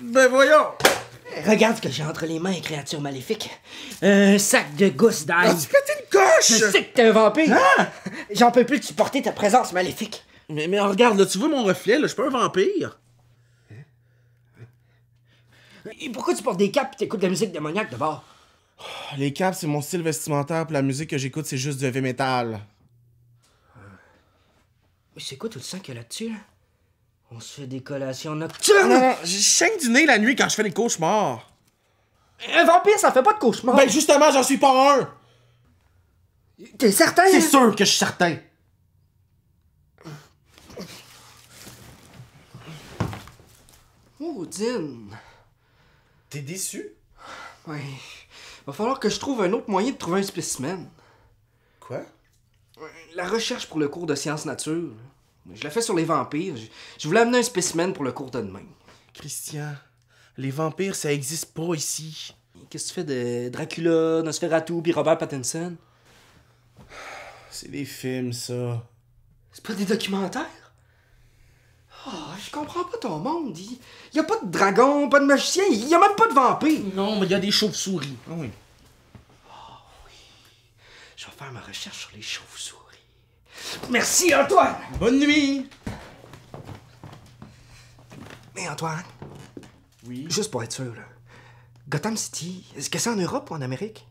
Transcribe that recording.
Ben voyons! Regarde ce que j'ai entre les mains, créature maléfique. Un sac de gousses d'ail. tu pètes une coche! Je sais que t'es un vampire! Hein? J'en peux plus supporter ta présence maléfique. Mais, mais regarde, là, tu vois mon reflet, là, je suis pas un vampire. Hein? Et pourquoi tu portes des capes et t'écoutes de la musique démoniaque de oh, Les capes, c'est mon style vestimentaire, puis la musique que j'écoute, c'est juste du heavy metal. Mais c'est quoi tout le sang qu'il y a là-dessus, là? On se fait des collations nocturnes! Non, je chaque du nez la nuit quand je fais des cauchemars! Un vampire, ça fait pas de cauchemars! Ben justement, j'en suis pas un! T'es certain? C'est hein? sûr que je suis certain! Oh, Jean! T'es déçu? Ouais. Va falloir que je trouve un autre moyen de trouver un spécimen. Quoi? La recherche pour le cours de sciences nature. Je l'ai fait sur les vampires. Je, voulais amener un spécimen pour le cours de demain. Christian, les vampires, ça existe pas ici. Qu'est-ce que tu fais de Dracula, Nosferatu, puis Robert Pattinson? C'est des films, ça. C'est pas des documentaires? oh, je comprends pas ton monde. Il y a pas de dragon, pas de magicien, il y a même pas de vampires. Non, mais il y a des chauves-souris. Ah oui. Ah oui. Je vais faire ma recherche sur les chauves-souris. Merci, Antoine. Bonne nuit. Mais Antoine. Oui. Juste pour être sûr, là. Gotham City, est-ce que c'est en Europe ou en Amérique?